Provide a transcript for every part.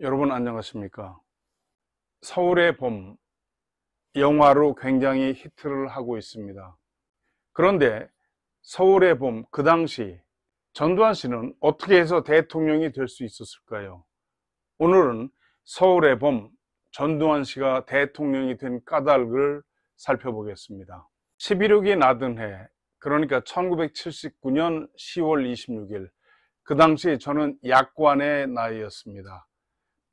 여러분 안녕하십니까 서울의 봄 영화로 굉장히 히트를 하고 있습니다 그런데 서울의 봄 그 당시 전두환 씨는 어떻게 해서 대통령이 될 수 있었을까요 오늘은 서울의 봄 전두환 씨가 대통령이 된 까닭을 살펴보겠습니다 11.6이 나던 해 그러니까 1979년 10월 26일 그 당시 저는 약관의 나이였습니다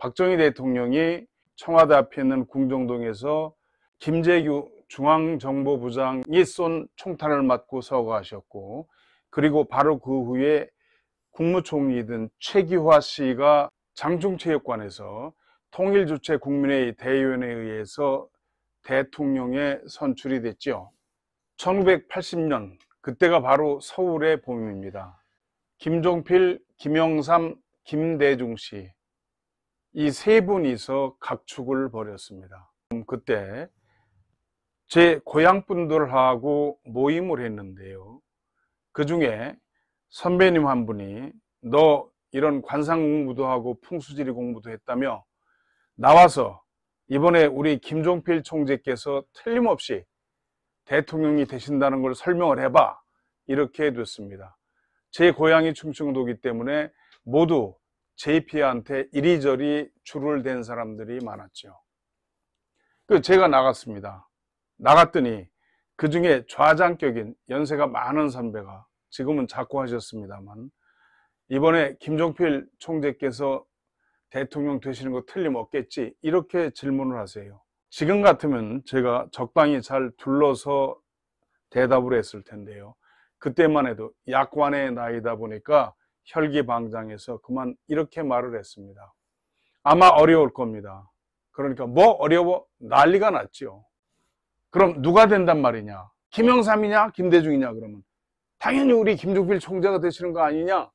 박정희 대통령이 청와대 앞에 있는 궁정동에서 김재규 중앙정보부장이 쏜 총탄을 맞고 서거하셨고 그리고 바로 그 후에 국무총리든 최기화 씨가 장충체육관에서 통일주체 국민회의 대의원에 의해서 대통령에 선출이 됐죠. 1980년 그때가 바로 서울의 봄입니다. 김종필, 김영삼, 김대중 씨 이세 분이서 각축을 벌였습니다. 그때 제 고향 분들하고 모임을 했는데요. 그 중에 선배님 한 분이 너 이런 관상 공부도 하고 풍수지리 공부도 했다며 나와서 이번에 우리 김종필 총재께서 틀림없이 대통령이 되신다는 걸 설명을 해봐 이렇게 됐습니다. 제 고향이 충청도기 때문에 모두 JP한테 이리저리 줄을 댄 사람들이 많았죠. 그 제가 나갔습니다. 나갔더니 그 중에 좌장격인 연세가 많은 선배가 지금은 자꾸 하셨습니다만 이번에 김종필 총재께서 대통령 되시는 거 틀림없겠지 이렇게 질문을 하세요. 지금 같으면 제가 적당히 잘 둘러서 대답을 했을 텐데요. 그때만 해도 약관의 나이다 보니까 혈기방장해서 그만 이렇게 말을 했습니다. 아마 어려울 겁니다. 그러니까 뭐 어려워? 난리가 났죠 그럼 누가 된단 말이냐? 김영삼이냐? 김대중이냐? 그러면 당연히 우리 김종필 총재가 되시는 거 아니냐?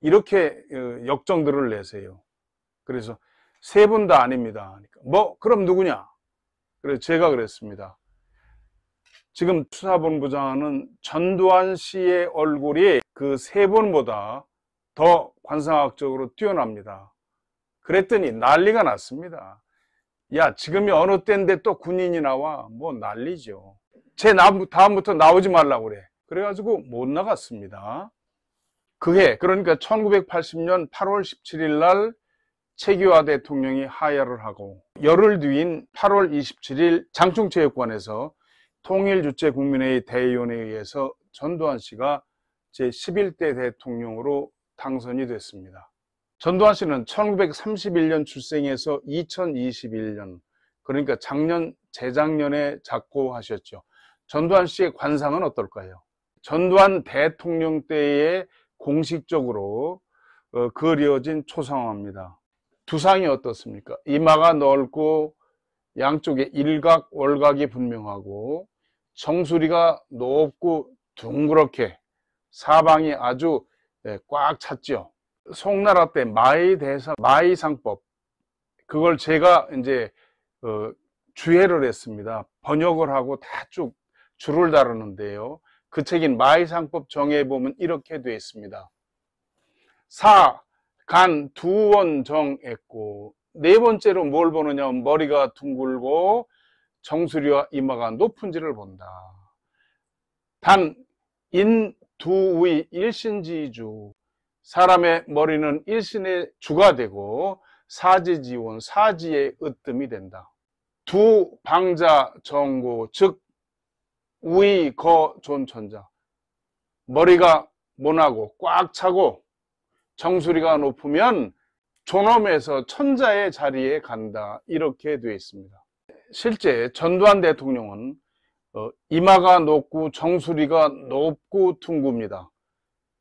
이렇게 어, 역정들을 내세요. 그래서 세 분 다 아닙니다. 그러니까 뭐 그럼 누구냐? 그래서 제가 그랬습니다. 지금 수사본부장은 전두환 씨의 얼굴이 그 세 분보다 더 관상학적으로 뛰어납니다. 그랬더니 난리가 났습니다. 야 지금이 어느 때인데 또 군인이 나와 뭐 난리죠. 제 다음부터 나오지 말라고 그래. 그래가지고 못 나갔습니다. 그해 그러니까 1980년 8월 17일 날 최규하 대통령이 하야를 하고 열흘 뒤인 8월 27일 장충체육관에서 통일주체국민회의 대의원에 의해서 전두환 씨가 제11대 대통령으로 당선이 됐습니다. 전두환 씨는 1931년 출생해서 2021년 그러니까 작년 재작년에 작고하셨죠. 전두환 씨의 관상은 어떨까요? 전두환 대통령 때에 공식적으로 어, 그려진 초상화입니다. 두상이 어떻습니까? 이마가 넓고 양쪽에 일각 월각이 분명하고 정수리가 높고 둥그렇게 사방이 아주 예, 꽉 찼죠. 송나라 때 마이 대상, 마이 상법. 그걸 제가 이제, 어, 주해를 했습니다. 번역을 하고 다 쭉 줄을 다루는데요. 그 책인 마이상법 정에 보면 이렇게 되어 있습니다. 사, 간, 두원 정했고, 네 번째로 뭘 보느냐 하면 머리가 둥글고 정수리와 이마가 높은지를 본다. 단, 인, 두의 일신지주 사람의 머리는 일신의 주가 되고 사지지원 사지의 으뜸이 된다. 두 방자 정고 즉 우의 거존천자 머리가 모나고 꽉 차고 정수리가 높으면 존엄에서 천자의 자리에 간다 이렇게 되어 있습니다. 실제 전두환 대통령은 어, 이마가 높고 정수리가 높고 둥굽니다.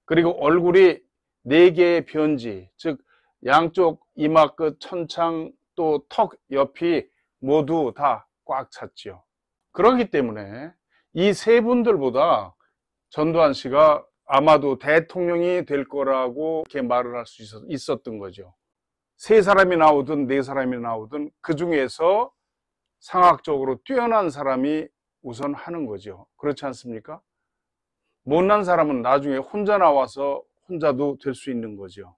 그리고 얼굴이 네 개의 변지, 즉 양쪽 이마 끝 천창 또 턱 옆이 모두 다 꽉 찼지요. 그렇기 때문에 이 세 분들보다 전두환 씨가 아마도 대통령이 될 거라고 이렇게 말을 할 수 있었던 거죠. 세 사람이 나오든 네 사람이 나오든 그 중에서 상학적으로 뛰어난 사람이 우선하는 거죠. 그렇지 않습니까? 못난 사람은 나중에 혼자 나와서 혼자도 될 수 있는 거죠.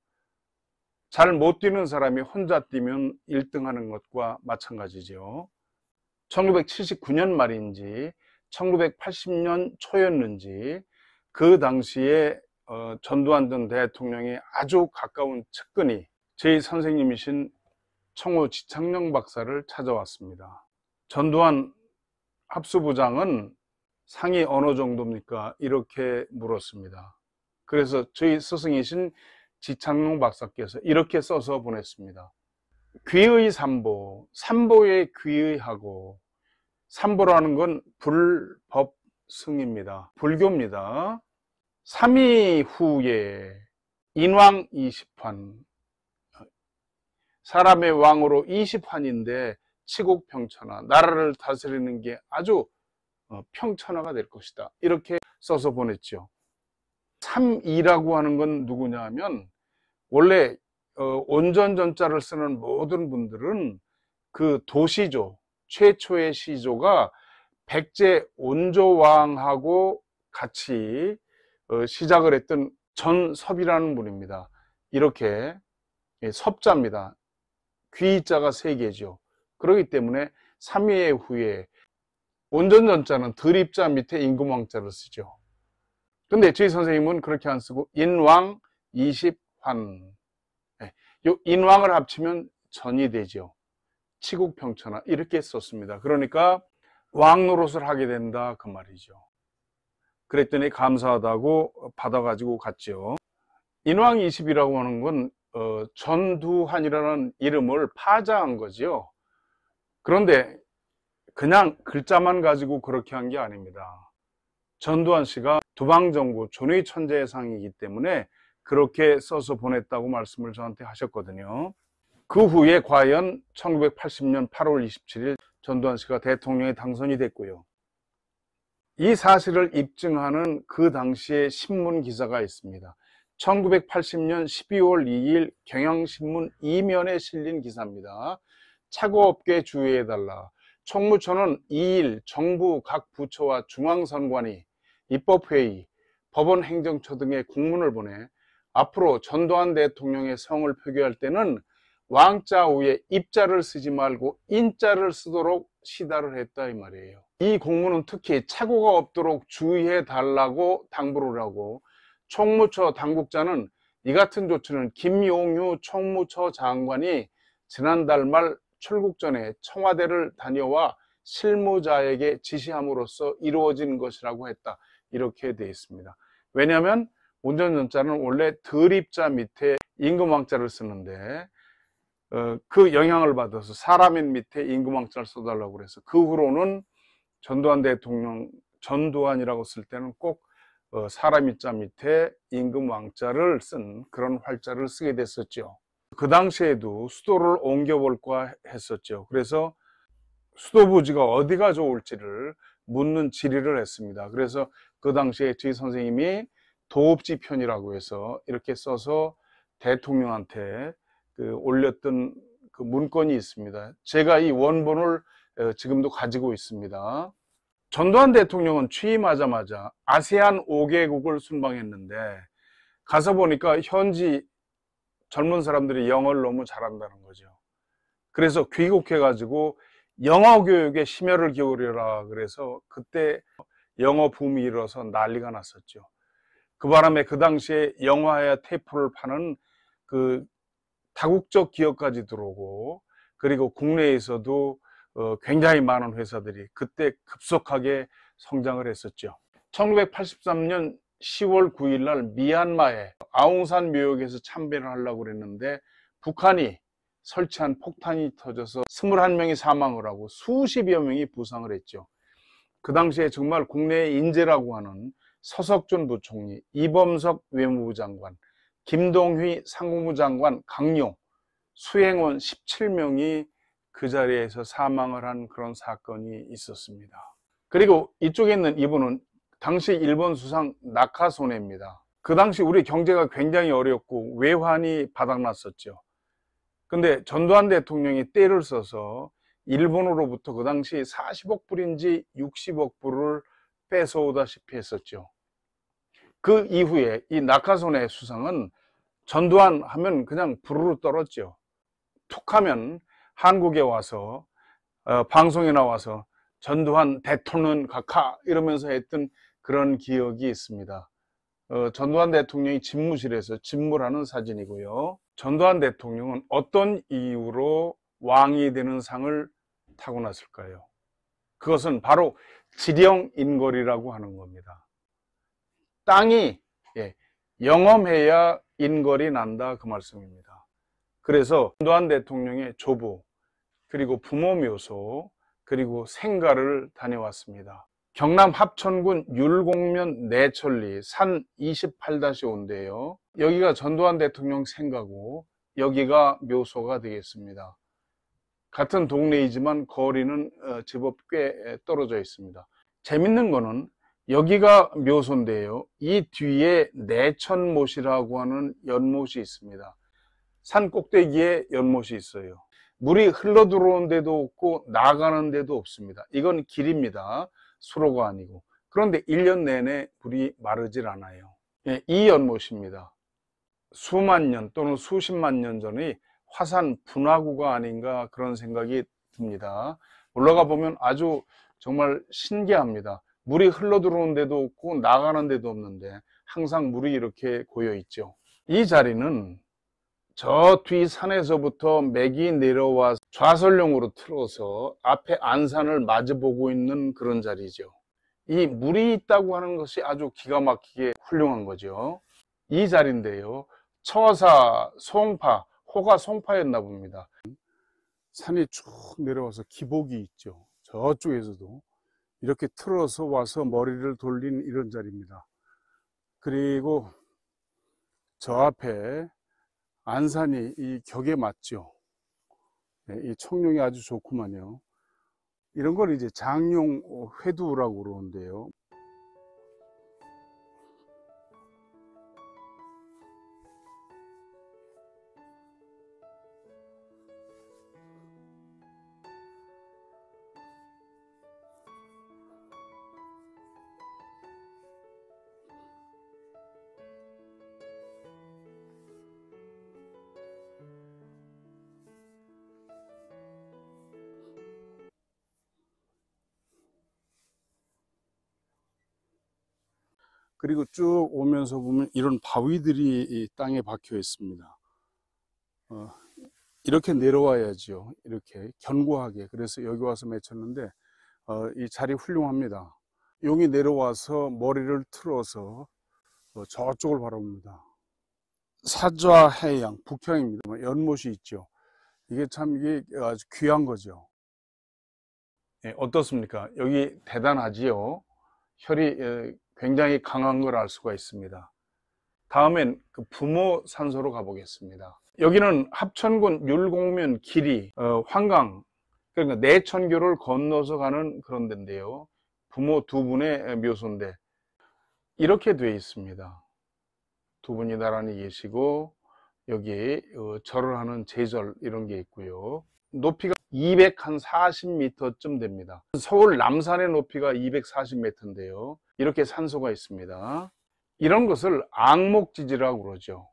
잘 못 뛰는 사람이 혼자 뛰면 1등 하는 것과 마찬가지죠. 1979년 말인지 1980년 초였는지 그 당시에 어, 전두환 전 대통령이 아주 가까운 측근이 제 선생님이신 청호 지창령 박사를 찾아왔습니다. 전두환 합수부장은 상이 어느 정도입니까? 이렇게 물었습니다. 그래서 저희 스승이신 지창룡 박사께서 이렇게 써서 보냈습니다. 귀의 삼보, 삼보의 귀의하고 삼보라는 건 불법승입니다. 불교입니다. 삼위 후에 인왕 20환 사람의 왕으로 20환인데 치국 평천하 나라를 다스리는 게 아주 어, 평천하가 될 것이다 이렇게 써서 보냈죠 삼이라고 하는 건 누구냐 하면 원래 어, 온전전자를 쓰는 모든 분들은 그 도시조 최초의 시조가 백제 온조왕하고 같이 어, 시작을 했던 전섭이라는 분입니다 이렇게 예, 섭자입니다 귀자가 세개죠 그러기 때문에 3위의 후에 온전전자는 드립자 밑에 임금왕자를 쓰죠. 근데 저희 선생님은 그렇게 안 쓰고 인왕 20환 예, 요 인왕을 합치면 전이 되죠. 치국평천하 이렇게 썼습니다. 그러니까 왕노릇을 하게 된다 그 말이죠. 그랬더니 감사하다고 받아가지고 갔죠. 인왕 20이라고 하는 건 어, 전두환이라는 이름을 파자한 거지요. 그런데 그냥 글자만 가지고 그렇게 한 게 아닙니다. 전두환 씨가 두방정부 존의 천재의 상이기 때문에 그렇게 써서 보냈다고 말씀을 저한테 하셨거든요. 그 후에 과연 1980년 8월 27일 전두환 씨가 대통령에 당선이 됐고요. 이 사실을 입증하는 그 당시의 신문 기사가 있습니다. 1980년 12월 2일 경향신문 2면에 실린 기사입니다. 차고업계 주의해달라. 총무처는 2일 정부 각 부처와 중앙선관위, 입법회의, 법원 행정처 등의 공문을 보내 앞으로 전두환 대통령의 성을 표기할 때는 왕자 위에 입자를 쓰지 말고 인자를 쓰도록 시달을 했다 이 말이에요. 이 공문은 특히 착오가 없도록 주의해 달라고 당부를 하고 총무처 당국자는 이 같은 조치는 김용유 총무처 장관이 지난달 말 출국 전에 청와대를 다녀와 실무자에게 지시함으로써 이루어진 것이라고 했다. 이렇게 되어 있습니다. 왜냐하면 운전전자는 원래 드립자 밑에 임금왕자를 쓰는데 어, 그 영향을 받아서 사람인 밑에 임금왕자를 써달라고 그래서 그 후로는 전두환 대통령 전두환이라고 쓸 때는 꼭 어, 사람이 자 밑에 임금왕자를 쓴 그런 활자를 쓰게 됐었죠. 그 당시에도 수도를 옮겨볼까 했었죠. 그래서 수도 부지가 어디가 좋을지를 묻는 질의를 했습니다. 그래서 그 당시에 저희 선생님이 도읍지 편이라고 해서 이렇게 써서 대통령한테 그 올렸던 그 문건이 있습니다. 제가 이 원본을 어, 지금도 가지고 있습니다. 전두환 대통령은 취임하자마자 아세안 5개국을 순방했는데 가서 보니까 현지 젊은 사람들이 영어를 너무 잘한다는 거죠. 그래서 귀국해가지고 영어 교육에 심혈을 기울여라 그래서 그때 영어 붐이 일어서 난리가 났었죠. 그 바람에 그 당시에 영화야 테이프를 파는 그 다국적 기업까지 들어오고 그리고 국내에서도 어, 굉장히 많은 회사들이 그때 급속하게 성장을 했었죠. 1983년 10월 9일 날 미얀마에 아웅산 묘역에서 참배를 하려고 그랬는데 북한이 설치한 폭탄이 터져서 21명이 사망을 하고 수십여 명이 부상을 했죠. 그 당시에 정말 국내의 인재라고 하는 서석준 부총리, 이범석 외무부 장관, 김동휘 상무부 장관, 강용, 수행원 17명이 그 자리에서 사망을 한 그런 사건이 있었습니다. 그리고 이쪽에 있는 이분은 당시 일본 수상 나카소네입니다. 그 당시 우리 경제가 굉장히 어렵고 외환이 바닥났었죠. 근데 전두환 대통령이 때를 써서 일본으로부터 그 당시 40억 불인지 60억 불을 뺏어오다시피 했었죠. 그 이후에 이 나카소네 수상은 전두환 하면 그냥 부르르 떨었죠. 툭 하면 한국에 와서 어, 방송에 나와서 전두환 대통령 각하 이러면서 했던 그런 기억이 있습니다. 어, 전두환 대통령이 집무실에서 집무하는 사진이고요. 전두환 대통령은 어떤 이유로 왕이 되는 상을 타고났을까요? 그것은 바로 지령 인걸이라고 하는 겁니다. 땅이 예, 영험해야 인걸이 난다 그 말씀입니다. 그래서 전두환 대통령의 조부 그리고 부모 묘소 그리고 생가를 다녀왔습니다. 경남 합천군 율곡면 내천리 산 28-5인데요. 여기가 전두환 대통령 생가고 여기가 묘소가 되겠습니다. 같은 동네이지만 거리는 어, 제법 꽤 떨어져 있습니다. 재밌는 거는 여기가 묘소인데요. 이 뒤에 내천못이라고 하는 연못이 있습니다. 산 꼭대기에 연못이 있어요. 물이 흘러 들어오는 데도 없고 나가는 데도 없습니다. 이건 길입니다. 수로가 아니고 그런데 1년 내내 물이 마르질 않아요 예, 이 연못입니다 수만 년 또는 수십만 년 전의 화산 분화구가 아닌가 그런 생각이 듭니다 올라가 보면 아주 정말 신기합니다 물이 흘러 들어오는 데도 없고 나가는 데도 없는데 항상 물이 이렇게 고여 있죠 이 자리는 저 뒤 산에서부터 맥이 내려와 좌설령으로 틀어서 앞에 안산을 마주보고 있는 그런 자리죠. 이 물이 있다고 하는 것이 아주 기가 막히게 훌륭한 거죠. 이 자리인데요. 처사, 송파, 호가 송파였나 봅니다. 산이 쭉 내려와서 기복이 있죠. 저쪽에서도 이렇게 틀어서 와서 머리를 돌린 이런 자리입니다. 그리고 저 앞에 안산이 이 격에 맞죠. 예, 이 청룡이 아주 좋구만요. 이런 걸 이제 장룡 회두라고 그러는데요. 그리고 쭉 오면서 보면 이런 바위들이 땅에 박혀 있습니다. 어, 이렇게 내려와야지요. 이렇게 견고하게. 그래서 여기 와서 맺혔는데 어, 이 자리 훌륭합니다. 용이 내려와서 머리를 틀어서 어, 저쪽을 바라봅니다. 사좌해양, 북향입니다. 뭐 연못이 있죠. 이게 참 이게 아주 귀한 거죠. 예, 어떻습니까? 여기 대단하지요. 혈이 굉장히 강한 걸 알 수가 있습니다. 다음엔 그 부모 산소로 가보겠습니다. 여기는 합천군 율곡면 길이 어, 환강 그러니까 내천교를 건너서 가는 그런 데인데요. 부모 두 분의 묘소인데 이렇게 되어 있습니다. 두 분이 나란히 계시고 여기 어, 절을 하는 제절 이런 게 있고요. 높이가 240m쯤 됩니다. 서울 남산의 높이가 240m인데요. 이렇게 산소가 있습니다. 이런 것을 악목지지라고 그러죠.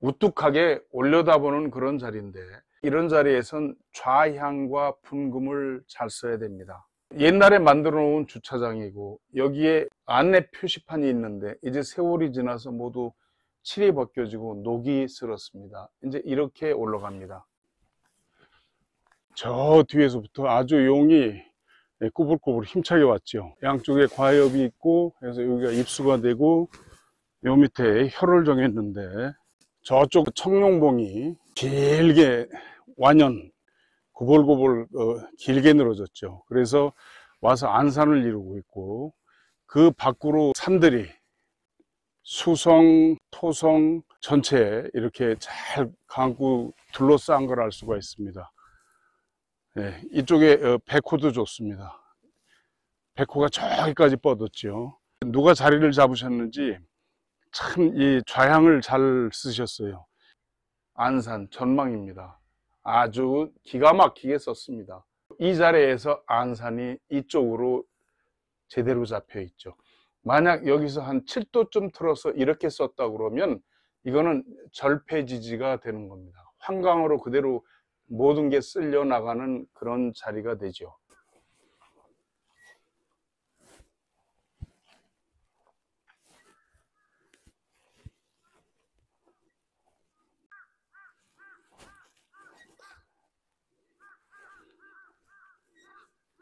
우뚝하게 올려다보는 그런 자리인데 이런 자리에선 좌향과 분금을 잘 써야 됩니다. 옛날에 만들어 놓은 주차장이고 여기에 안내 표시판이 있는데 이제 세월이 지나서 모두 칠이 벗겨지고 녹이 슬었습니다. 이제 이렇게 올라갑니다. 저 뒤에서부터 아주 용이 예, 꾸불꾸불 힘차게 왔죠 양쪽에 과엽이 있고 그래서 여기가 입수가 되고 요 밑에 혀를 정했는데 저쪽 청룡봉이 길게 완연 구불구불 어, 길게 늘어졌죠 그래서 와서 안산을 이루고 있고 그 밖으로 산들이 수성, 토성 전체 이렇게 잘 강구 둘러싼 걸 알 수가 있습니다 네, 이쪽에 어, 백호도 좋습니다. 백호가 저기까지 뻗었죠. 누가 자리를 잡으셨는지 참 이 좌향을 잘 쓰셨어요. 안산 전망입니다. 아주 기가 막히게 썼습니다. 이 자리에서 안산이 이쪽으로 제대로 잡혀 있죠. 만약 여기서 한 7도쯤 틀어서 이렇게 썼다 그러면 이거는 절폐지지가 되는 겁니다. 환강으로 그대로 모든 게 쓸려 나가는 그런 자리가 되죠.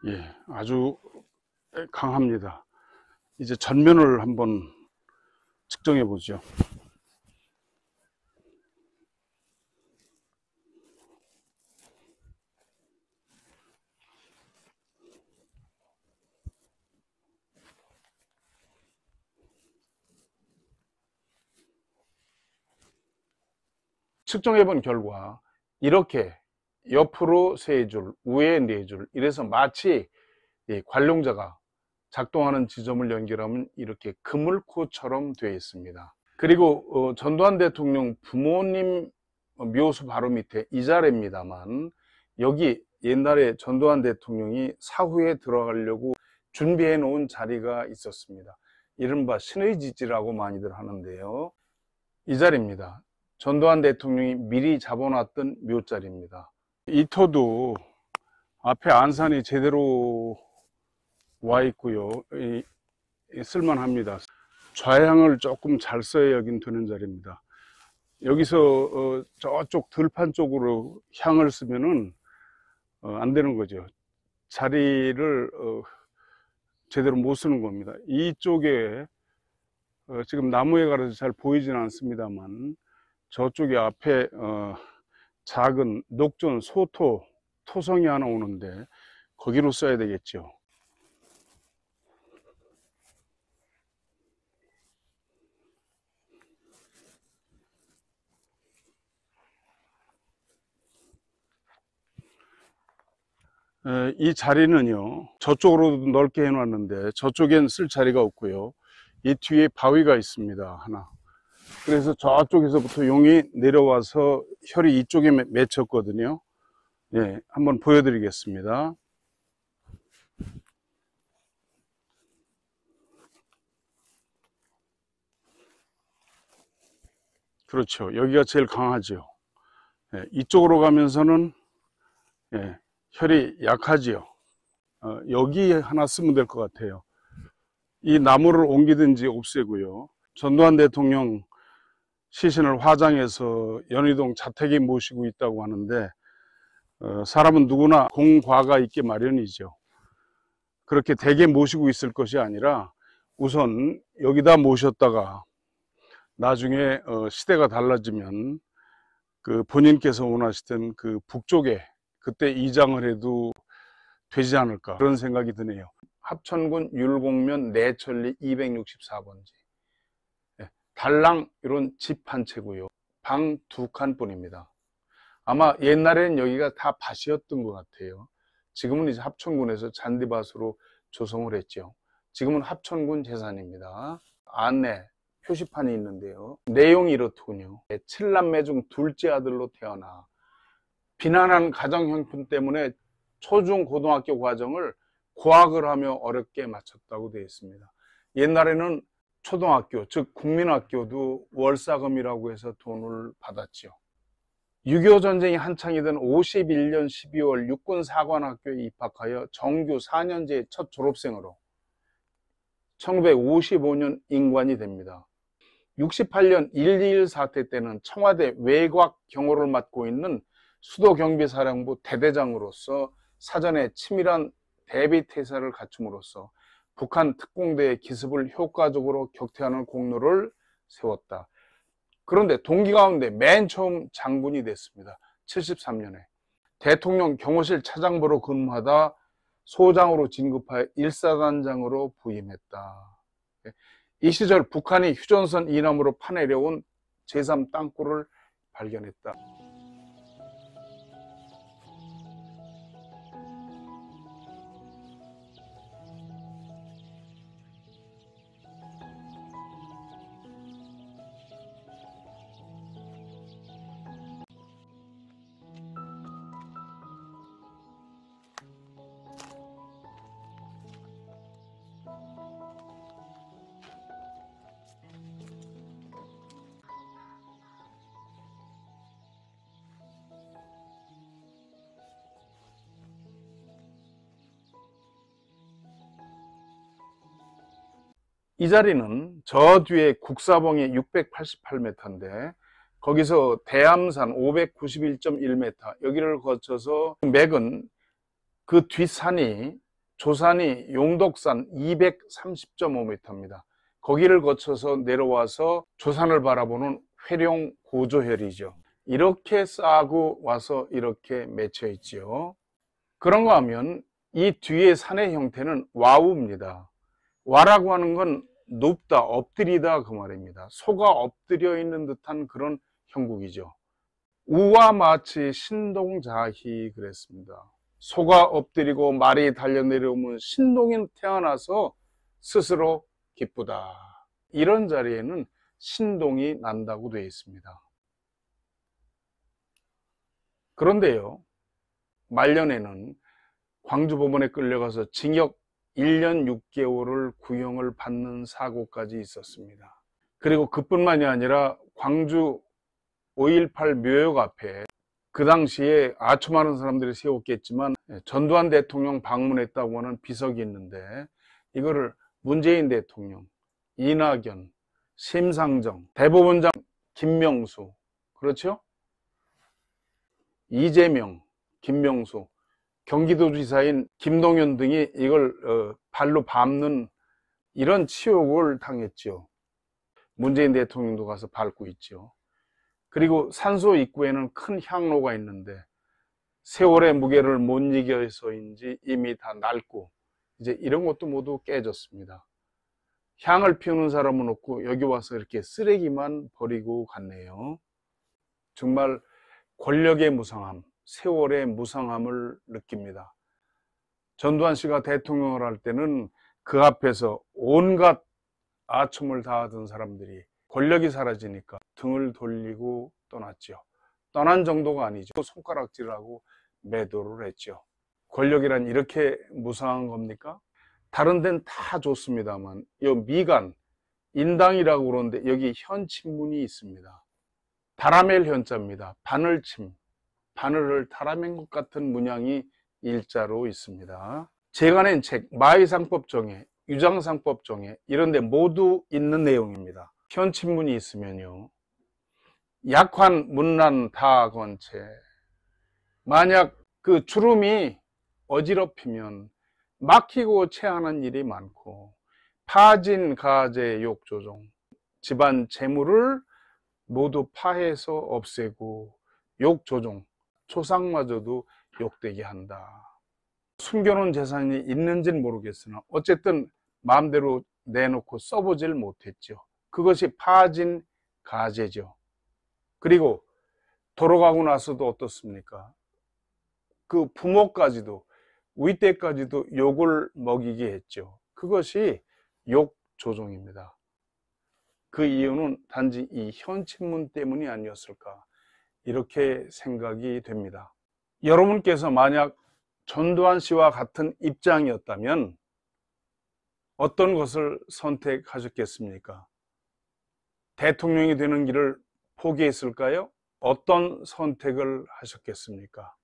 예, 아주 강합니다. 이제 전면을 한번 측정해 보죠. 측정해 본 결과 이렇게 옆으로 세줄 우에 네 줄 이래서 마치 관용자가 작동하는 지점을 연결하면 이렇게 그물코처럼 되어 있습니다 그리고 어, 전두환 대통령 부모님 묘수 바로 밑에 이자리입니다만 여기 옛날에 전두환 대통령이 사후에 들어가려고 준비해 놓은 자리가 있었습니다 이른바 신의 지지라고 많이들 하는데요 이 자리입니다 전두환 대통령이 미리 잡아놨던 묘자리입니다. 이 터도 앞에 안산이 제대로 와 있고요. 쓸만합니다. 좌향을 조금 잘 써야 여긴 되는 자리입니다. 여기서 어, 저쪽 들판 쪽으로 향을 쓰면은 어, 안 되는 거죠. 자리를 어, 제대로 못 쓰는 겁니다. 이쪽에 지금 나무에 가려서 잘 보이지는 않습니다만 저쪽에 앞에 어, 작은 녹존 소토 토성이 하나 오는데 거기로 써야 되겠죠 이 자리는요 저쪽으로 넓게 해놨는데 저쪽엔 쓸 자리가 없고요 이 뒤에 바위가 있습니다 하나 그래서 저쪽에서부터 용이 내려와서 혈이 이쪽에 맺혔거든요. 예, 한번 보여드리겠습니다. 그렇죠. 여기가 제일 강하죠. 예, 이쪽으로 가면서는 예, 혈이 약하지요. 어, 여기 하나 쓰면 될 것 같아요. 이 나무를 옮기든지 없애고요. 전두환 대통령 시신을 화장해서 연희동 자택에 모시고 있다고 하는데 어, 사람은 누구나 공과가 있게 마련이죠. 그렇게 대게 모시고 있을 것이 아니라 우선 여기다 모셨다가 나중에 어, 시대가 달라지면 그 본인께서 원하시던 그 북쪽에 그때 이장을 해도 되지 않을까 그런 생각이 드네요. 합천군 율곡면 내천리 264번지 달랑 이런 집 한 채고요. 방 두 칸뿐입니다. 아마 옛날엔 여기가 다 밭이었던 것 같아요. 지금은 이제 합천군에서 잔디밭으로 조성을 했죠. 지금은 합천군 재산입니다. 안에 표시판이 있는데요. 내용이 이렇더군요. 7남매 중 둘째 아들로 태어나 비난한 가정 형편 때문에 초중 고등학교 과정을 고학을 하며 어렵게 마쳤다고 되어 있습니다. 옛날에는 초등학교, 즉 국민학교도 월사금이라고 해서 돈을 받았지요. 6.25 전쟁이 한창이던 51년 12월 육군사관학교에 입학하여 정규 4년제 첫 졸업생으로 1955년 인관이 됩니다. 68년 1.21 사태 때는 청와대 외곽 경호를 맡고 있는 수도경비사령부 대대장으로서 사전에 치밀한 대비 태세를 갖춤으로써 북한 특공대의 기습을 효과적으로 격퇴하는 공로를 세웠다. 그런데 동기 가운데 맨 처음 장군이 됐습니다. 73년에 대통령 경호실 차장부로 근무하다 소장으로 진급하여 일사단장으로 부임했다. 이 시절 북한이 휴전선 이남으로 파내려온 제3 땅굴을 발견했다. 이 자리는 저 뒤에 국사봉의 688m인데 거기서 대암산 591.1m 여기를 거쳐서 맥은 그 뒷산이 조산이 용덕산 230.5m입니다. 거기를 거쳐서 내려와서 조산을 바라보는 회룡 고조혈이죠. 이렇게 싸고 와서 이렇게 맺혀 있지요. 그런가 하면 이 뒤에 산의 형태는 와우입니다. 와라고 하는 건 높다, 엎드리다 그 말입니다. 소가 엎드려 있는 듯한 그런 형국이죠. 우와 마치 신동자희 그랬습니다. 소가 엎드리고 말이 달려내려오면 신동인 태어나서 스스로 기쁘다. 이런 자리에는 신동이 난다고 되어 있습니다. 그런데요, 말년에는 광주법원에 끌려가서 징역 1년 6개월을 구형을 받는 사고까지 있었습니다. 그리고 그뿐만이 아니라 광주 5.18 묘역 앞에 그 당시에 아초 많은 사람들이 세웠겠지만 예, 전두환 대통령 방문했다고 하는 비석이 있는데 이거를 문재인 대통령, 이낙연, 심상정, 대법원장 김명수, 그렇죠? 이재명, 김명수 경기도지사인 김동연 등이 이걸 어, 발로 밟는 이런 치욕을 당했죠. 문재인 대통령도 가서 밟고 있죠. 그리고 산소 입구에는 큰 향로가 있는데 세월의 무게를 못 이겨서인지 이미 다 낡고 이제 이런 것도 모두 깨졌습니다. 향을 피우는 사람은 없고 여기 와서 이렇게 쓰레기만 버리고 갔네요. 정말 권력의 무성함, 세월의 무상함을 느낍니다. 전두환 씨가 대통령을 할 때는 그 앞에서 온갖 아첨을 다하던 사람들이 권력이 사라지니까 등을 돌리고 떠났죠 떠난 정도가 아니죠. 손가락질하고 매도를 했죠. 권력이란 이렇게 무상한 겁니까? 다른 데는 다 좋습니다만 이 미간, 인당이라고 그러는데 여기 현침문이 있습니다. 바람의 현자입니다. 바늘침. 바늘을 달아맨 것 같은 문양이 일자로 있습니다. 제가 낸책 마의상법 정의, 유장상법 정의 이런 데 모두 있는 내용입니다. 현친문이 있으면요. 약환 문란 다건체 만약 그 주름이 어지럽히면 막히고 체하는 일이 많고 파진 가재 욕조종 집안 재물을 모두 파해서 없애고 욕조종 초상마저도 욕되게 한다. 숨겨놓은 재산이 있는지는 모르겠으나 어쨌든 마음대로 내놓고 써보질 못했죠. 그것이 파진 가재죠. 그리고 돌아가고 나서도 어떻습니까? 그 부모까지도 윗대까지도 욕을 먹이게 했죠. 그것이 욕조종입니다. 그 이유는 단지 이 현친문 때문이 아니었을까. 이렇게 생각이 됩니다. 여러분께서 만약 전두환 씨와 같은 입장이었다면 어떤 것을 선택하셨겠습니까? 대통령이 되는 길을 포기했을까요? 어떤 선택을 하셨겠습니까?